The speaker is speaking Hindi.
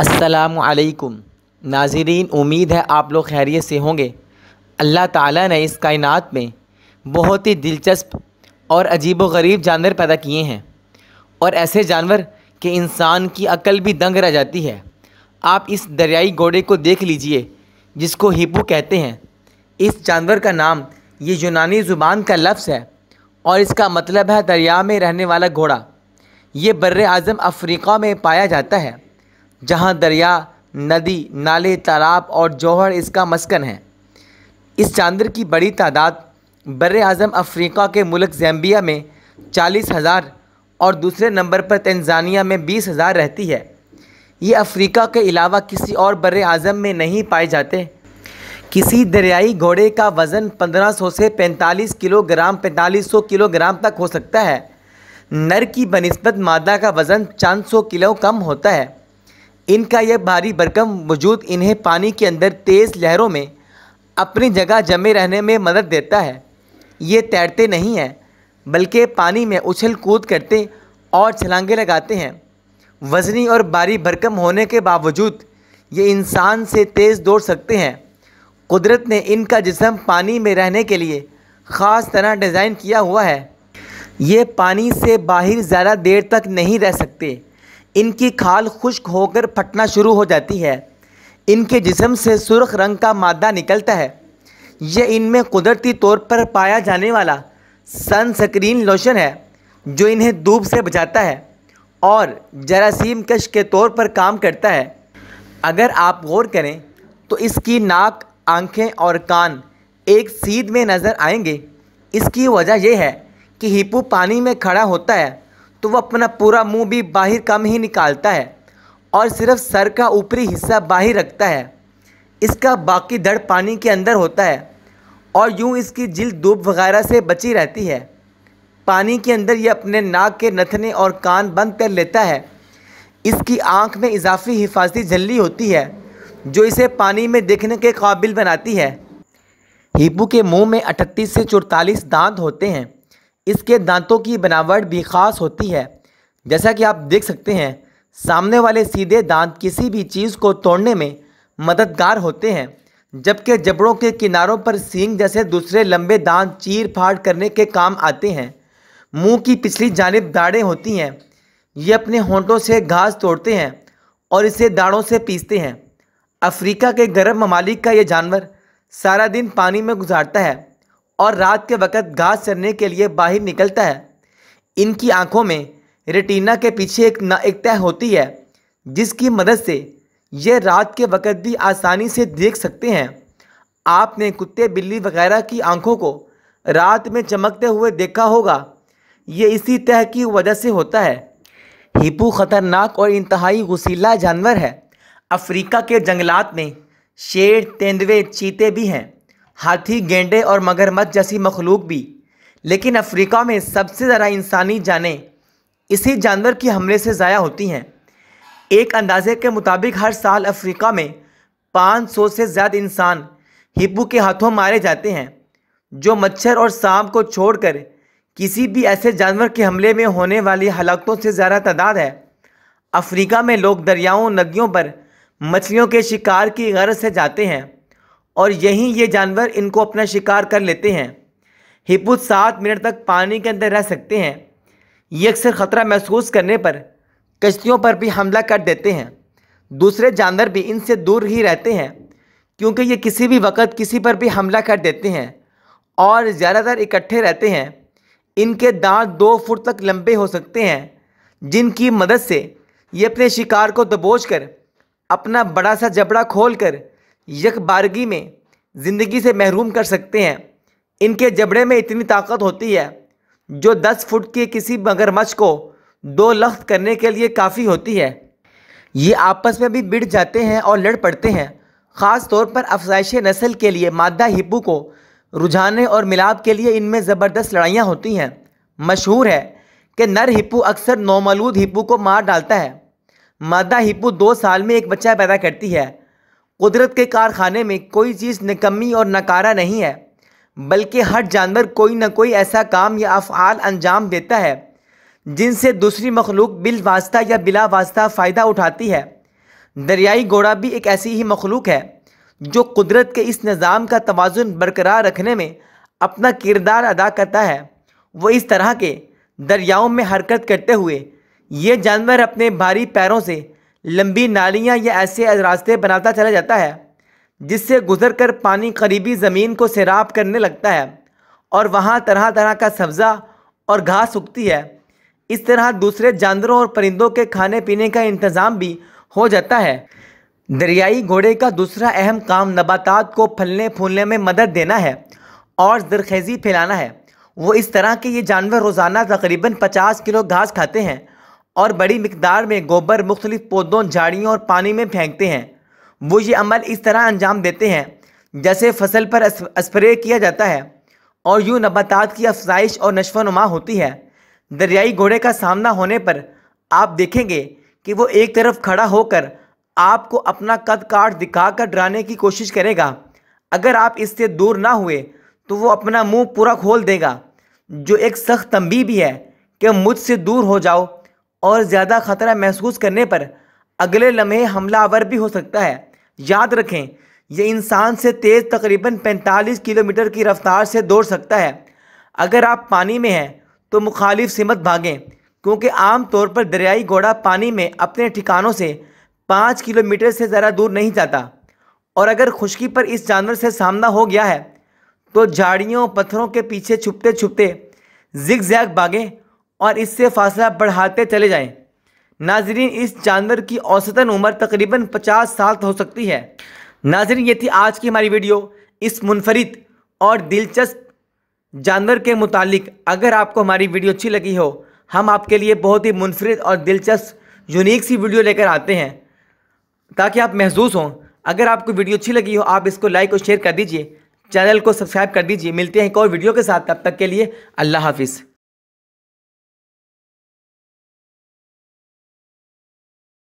असलकुम नाजरीन उम्मीद है आप लोग खैरियत से होंगे अल्लाह ताला ने इस कायनात में बहुत ही दिलचस्प और अजीब व गरीब जानवर पैदा किए हैं और ऐसे जानवर के इंसान की अकल भी दंग रह जाती है आप इस दरियाई घोड़े को देख लीजिए जिसको हिपू कहते हैं इस जानवर का नाम ये यूनानी ज़ुबान का लफ्ज़ है और इसका मतलब है दरिया में रहने वाला घोड़ा ये बर अज़म अफ्रीका में पाया जाता है जहाँ दरिया नदी नाले तालाब और जौहर इसका मस्कन है इस चांदर की बड़ी तादाद बर अज़म अफ्रीका के मुल्क जैम्बिया में चालीस हज़ार और दूसरे नंबर पर तंजानिया में बीस हज़ार रहती है ये अफ्रीका के अलावा किसी और बर अज़म में नहीं पाए जाते किसी दरियाई घोड़े का वज़न 1500 से 45 किलोग्राम 4500 किलोग्राम तक हो सकता है नर की बनस्बत मादा का वज़न सौ किलो कम होता है इनका यह भारी भरकम वजूद इन्हें पानी के अंदर तेज़ लहरों में अपनी जगह जमे रहने में मदद देता है ये तैरते नहीं हैं बल्कि पानी में उछल कूद करते और छलांगे लगाते हैं वज़नी और भारी भरकम होने के बावजूद ये इंसान से तेज़ दौड़ सकते हैं कुदरत ने इनका जिसम पानी में रहने के लिए ख़ास तरह डिज़ाइन किया हुआ है ये पानी से बाहर ज़्यादा देर तक नहीं रह सकते इनकी खाल खुश्क होकर फटना शुरू हो जाती है इनके जिसम से सुर्ख रंग का मादा निकलता है यह इनमें कुदरती तौर पर पाया जाने वाला सनस्क्रीन लोशन है जो इन्हें धूप से बचाता है और जरासीम कश के तौर पर काम करता है अगर आप गौर करें तो इसकी नाक आंखें और कान एक सीध में नज़र आएंगे इसकी वजह यह है कि हिपू पानी में खड़ा होता है तो वह अपना पूरा मुंह भी बाहर कम ही निकालता है और सिर्फ सर का ऊपरी हिस्सा बाहर रखता है इसका बाकी धड़ पानी के अंदर होता है और यूँ इसकी जिल धूप वगैरह से बची रहती है पानी के अंदर यह अपने नाक के नथने और कान बंद कर लेता है इसकी आंख में इजाफी हिफाजती झल्ली होती है जो इसे पानी में देखने के काबिल बनाती है हिपू के मुंह में 38 से 44 दांत होते हैं इसके दांतों की बनावट भी ख़ास होती है जैसा कि आप देख सकते हैं सामने वाले सीधे दांत किसी भी चीज़ को तोड़ने में मददगार होते हैं जबकि जबड़ों के किनारों पर सींग जैसे दूसरे लंबे दांत चीर फाड़ करने के काम आते हैं मुंह की पिछली जानब दाढ़ें होती हैं ये अपने होंठों से घास तोड़ते हैं और इसे दाढ़ों से पीसते हैं अफ्रीका के गर्म ममालिक का ये जानवर सारा दिन पानी में गुजारता है और रात के वक़्त घास चरने के लिए बाहर निकलता है इनकी आंखों में रेटिना के पीछे एक न एक तय होती है जिसकी मदद से ये रात के वक़्त भी आसानी से देख सकते हैं आपने कुत्ते बिल्ली वगैरह की आंखों को रात में चमकते हुए देखा होगा ये इसी तह की वजह से होता है हिपू ख़तरनाक और इंतहाई गुसीला जानवर है अफ्रीका के जंगलात में शेर तेंदुए चीते भी हैं हाथी गेंडे और मगरमच्छ जैसी मखलूक भी लेकिन अफ्रीका में सबसे ज़्यादा इंसानी जानें इसी जानवर के हमले से ज़ाया होती हैं एक अंदाजे के मुताबिक हर साल अफ्रीका में 500 से ज़्यादा इंसान हिप्पू के हाथों मारे जाते हैं जो मच्छर और सांप को छोड़कर किसी भी ऐसे जानवर के हमले में होने वाली हलाकतों से ज़्यादा तादाद है अफ्रीका में लोग दरियाओं नदियों पर मछलियों के शिकार की गरज से जाते हैं और यहीं ये जानवर इनको अपना शिकार कर लेते हैं हिपू सात मिनट तक पानी के अंदर रह सकते हैं ये अक्सर ख़तरा महसूस करने पर कश्तियों पर भी हमला कर देते हैं दूसरे जानवर भी इनसे दूर ही रहते हैं क्योंकि ये किसी भी वक्त किसी पर भी हमला कर देते हैं और ज़्यादातर इकट्ठे रहते हैं इनके दांत दो फुट तक लंबे हो सकते हैं जिनकी मदद से ये अपने शिकार को दबोच कर अपना बड़ा सा जबड़ा खोल कर यकबारगी में ज़िंदगी से महरूम कर सकते हैं इनके जबड़े में इतनी ताकत होती है जो दस फुट के किसी मगरमच्छ को दो लख्त करने के लिए काफ़ी होती है ये आपस में भी बिड़ जाते हैं और लड़ पड़ते हैं ख़ास तौर पर अफसाइश नस्ल के लिए मादा हिपू को रुझाने और मिलाप के लिए इनमें ज़बरदस्त लड़ाइयाँ होती हैं मशहूर है कि नर हिप्पू अक्सर नोमलूद हिप्पू को मार डालता है मादा हिप्पू दो साल में एक बच्चा पैदा करती है कुदरत के कारखाने में कोई चीज़ निकम्मी और नकारा नहीं है बल्कि हर जानवर कोई ना कोई ऐसा काम या अफ़ाल अंजाम देता है जिनसे दूसरी मखलूक बिल वास्ता या बिला वास्ता फ़ायदा उठाती है दरियाई घोड़ा भी एक ऐसी ही मखलूक है जो कुदरत के इस निज़ाम का तोज़ुन बरकरार रखने में अपना किरदार अदा करता है वो इस तरह के दरियाओं में हरकत करते हुए ये जानवर अपने भारी पैरों से लंबी नालियाँ या ऐसे रास्ते बनाता चला जाता है जिससे गुजर कर पानी करीबी ज़मीन को सैराब करने लगता है और वहाँ तरह तरह का सब्ज़ा और घास उगती है इस तरह दूसरे जानवरों और परिंदों के खाने पीने का इंतज़ाम भी हो जाता है दरियाई घोड़े का दूसरा अहम काम नबातात को फलने फूलने में मदद देना है और जरखेज़ी फैलाना है वो इस तरह के ये जानवर रोज़ाना तकरीबन 50 किलो घास खाते हैं और बड़ी मकदार में गोबर मुख्तलिफ पौधों झाड़ियों और पानी में फेंकते हैं वो ये अमल इस तरह अंजाम देते हैं जैसे फसल पर स्प्रे किया जाता है और यूँ नबातात की अफजाइश और नशो नुमा होती है दरियाई घोड़े का सामना होने पर आप देखेंगे कि वो एक तरफ खड़ा होकर आपको अपना कद काट दिखाकर डराने की कोशिश करेगा अगर आप इससे दूर ना हुए तो वो अपना मुंह पूरा खोल देगा जो एक सख्त तंबी भी है कि मुझसे दूर हो जाओ और ज़्यादा खतरा महसूस करने पर अगले लम्हे हमलावर भी हो सकता है याद रखें यह इंसान से तेज़ तकरीबन 45 किलोमीटर की रफ्तार से दौड़ सकता है अगर आप पानी में हैं तो मुखालिफ सिमत भागें क्योंकि आम तौर पर दरियाई घोड़ा पानी में अपने ठिकानों से पाँच किलोमीटर से ज़रा दूर नहीं जाता और अगर खुशकी पर इस जानवर से सामना हो गया है तो झाड़ियों पत्थरों के पीछे छुपते छुपते जिग जैग भागें और इससे फासला बढ़ाते चले जाएं। नाजरीन इस जानवर की औसतन उम्र तकरीबन 50 साल तो हो सकती है नाजरीन ये थी आज की हमारी वीडियो इस मुनफरद और दिलचस्प जानवर के मुतालिक अगर आपको हमारी वीडियो अच्छी लगी हो हम आपके लिए बहुत ही मुनफरद और दिलचस्प यूनिक सी वीडियो लेकर आते हैं ताकि आप महसूस हों अगर आपको वीडियो अच्छी लगी हो आप इसको लाइक और शेयर कर दीजिए चैनल को सब्सक्राइब कर दीजिए मिलते हैं एक और वीडियो के साथ तब तक के लिए अल्लाह हाफिज़